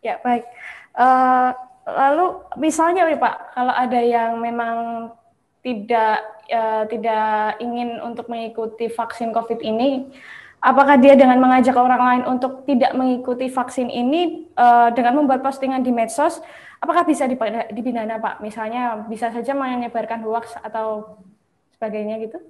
Ya baik. Uh, lalu misalnya nih Pak, kalau ada yang memang tidak uh, tidak ingin untuk mengikuti vaksin COVID ini, apakah dia dengan mengajak orang lain untuk tidak mengikuti vaksin ini uh, dengan membuat postingan di medsos, apakah bisa dipidana Pak? Misalnya bisa saja menyebarkan hoax atau sebagainya gitu?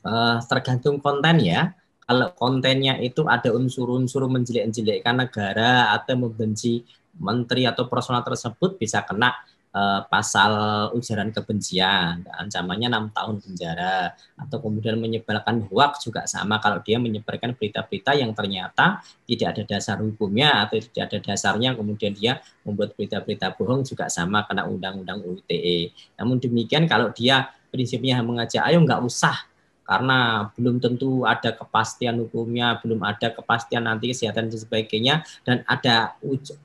Uh, tergantung konten ya kalau kontennya itu ada unsur-unsur menjelek-jelekkan negara atau membenci menteri atau personal tersebut bisa kena uh, pasal ujaran kebencian ancamannya enam tahun penjara atau kemudian menyebarkan hoax juga sama kalau dia menyebarkan berita-berita yang ternyata tidak ada dasar hukumnya atau tidak ada dasarnya kemudian dia membuat berita-berita bohong juga sama kena undang-undang UITE namun demikian kalau dia prinsipnya mengajak ayo nggak usah karena belum tentu ada kepastian hukumnya, belum ada kepastian nanti kesehatan dan sebagainya, dan ada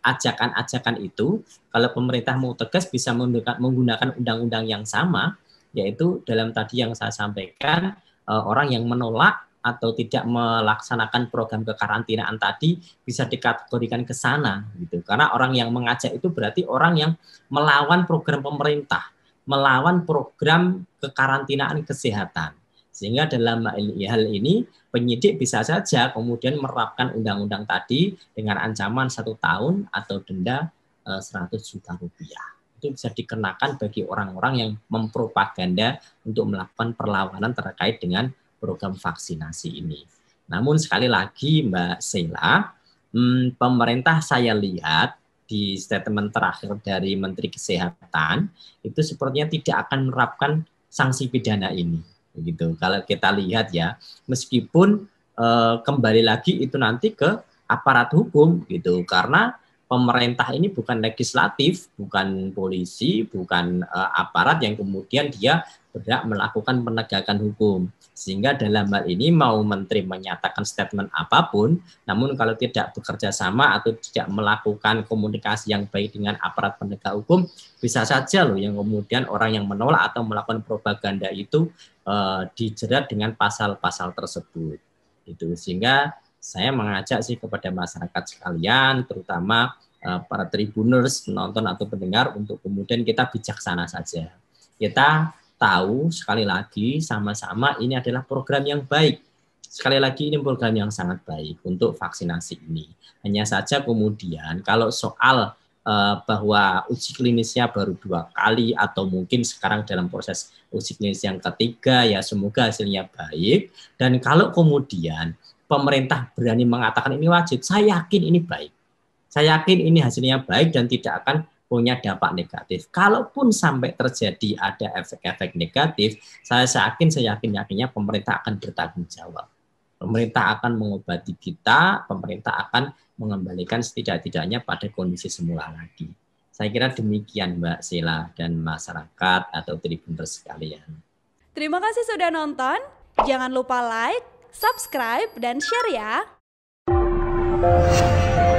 ajakan-ajakan itu, kalau pemerintah mau tegas bisa menggunakan undang-undang yang sama, yaitu dalam tadi yang saya sampaikan, eh, orang yang menolak atau tidak melaksanakan program kekarantinaan tadi bisa dikategorikan ke sana gitu. Karena orang yang mengajak itu berarti orang yang melawan program pemerintah, melawan program kekarantinaan kesehatan sehingga dalam hal ini penyidik bisa saja kemudian merapkan undang-undang tadi dengan ancaman satu tahun atau denda 100 e, juta rupiah. Itu bisa dikenakan bagi orang-orang yang mempropaganda untuk melakukan perlawanan terkait dengan program vaksinasi ini. Namun sekali lagi Mbak Sela, hmm, pemerintah saya lihat di statement terakhir dari Menteri Kesehatan itu sepertinya tidak akan menerapkan sanksi pidana ini begitu kalau kita lihat ya meskipun e, kembali lagi itu nanti ke aparat hukum gitu karena pemerintah ini bukan legislatif bukan polisi bukan e, aparat yang kemudian dia berhak melakukan penegakan hukum. Sehingga dalam hal ini mau menteri menyatakan statement apapun, namun kalau tidak bekerja sama atau tidak melakukan komunikasi yang baik dengan aparat penegak hukum, bisa saja loh yang kemudian orang yang menolak atau melakukan propaganda itu eh, dijerat dengan pasal-pasal tersebut. Itu sehingga saya mengajak sih kepada masyarakat sekalian, terutama eh, para tribuners, penonton atau pendengar untuk kemudian kita bijaksana saja. Kita tahu sekali lagi sama-sama ini adalah program yang baik. Sekali lagi ini program yang sangat baik untuk vaksinasi ini. Hanya saja kemudian kalau soal uh, bahwa uji klinisnya baru dua kali atau mungkin sekarang dalam proses uji klinis yang ketiga ya semoga hasilnya baik. Dan kalau kemudian pemerintah berani mengatakan ini wajib, saya yakin ini baik. Saya yakin ini hasilnya baik dan tidak akan punya dampak negatif. Kalaupun sampai terjadi ada efek-efek negatif, saya yakin saya yakin yakinnya pemerintah akan bertanggung jawab. Pemerintah akan mengobati kita, pemerintah akan mengembalikan setidak-tidaknya pada kondisi semula lagi. Saya kira demikian Mbak Sila dan masyarakat atau tribuners sekalian. Terima kasih sudah nonton. Jangan lupa like, subscribe, dan share ya.